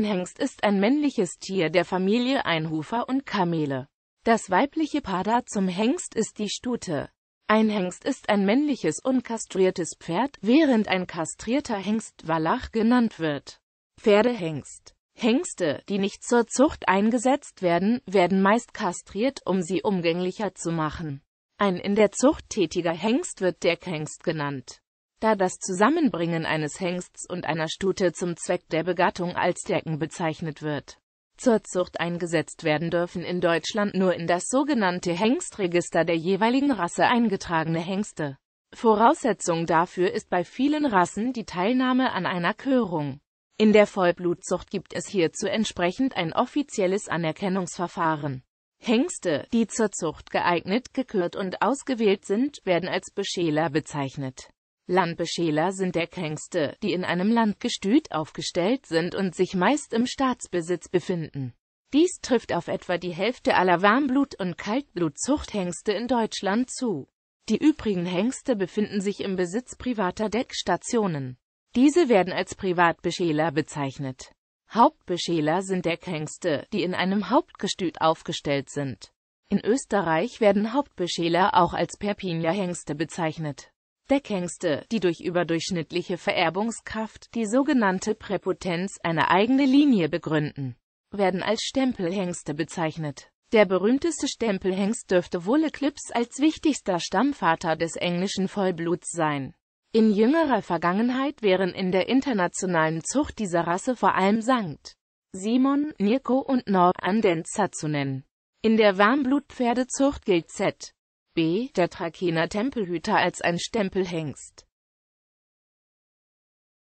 Ein Hengst ist ein männliches Tier der Familie Einhufer und Kamele. Das weibliche Pada zum Hengst ist die Stute. Ein Hengst ist ein männliches unkastriertes Pferd, während ein kastrierter Hengst Wallach genannt wird. Pferdehengst Hengste, die nicht zur Zucht eingesetzt werden, werden meist kastriert, um sie umgänglicher zu machen. Ein in der Zucht tätiger Hengst wird Deckhengst genannt da das Zusammenbringen eines Hengsts und einer Stute zum Zweck der Begattung als Decken bezeichnet wird. Zur Zucht eingesetzt werden dürfen in Deutschland nur in das sogenannte Hengstregister der jeweiligen Rasse eingetragene Hengste. Voraussetzung dafür ist bei vielen Rassen die Teilnahme an einer Körung. In der Vollblutzucht gibt es hierzu entsprechend ein offizielles Anerkennungsverfahren. Hengste, die zur Zucht geeignet, gekürt und ausgewählt sind, werden als Beschäler bezeichnet. Landbeschäler sind der Kengste, die in einem Landgestüt aufgestellt sind und sich meist im Staatsbesitz befinden. Dies trifft auf etwa die Hälfte aller Warmblut- und Kaltblutzuchthengste in Deutschland zu. Die übrigen Hengste befinden sich im Besitz privater Deckstationen. Diese werden als Privatbeschäler bezeichnet. Hauptbeschäler sind Deckhengste, die in einem Hauptgestüt aufgestellt sind. In Österreich werden Hauptbeschäler auch als Perpigner-Hengste bezeichnet. Deckhengste, die durch überdurchschnittliche Vererbungskraft die sogenannte Präpotenz eine eigene Linie begründen, werden als Stempelhengste bezeichnet. Der berühmteste Stempelhengst dürfte wohl Eclipse als wichtigster Stammvater des englischen Vollbluts sein. In jüngerer Vergangenheit wären in der internationalen Zucht dieser Rasse vor allem Sankt Simon, Nirko und Nor Andenza zu nennen. In der Warmblutpferdezucht gilt Z. B. der Trakener Tempelhüter als ein Stempelhengst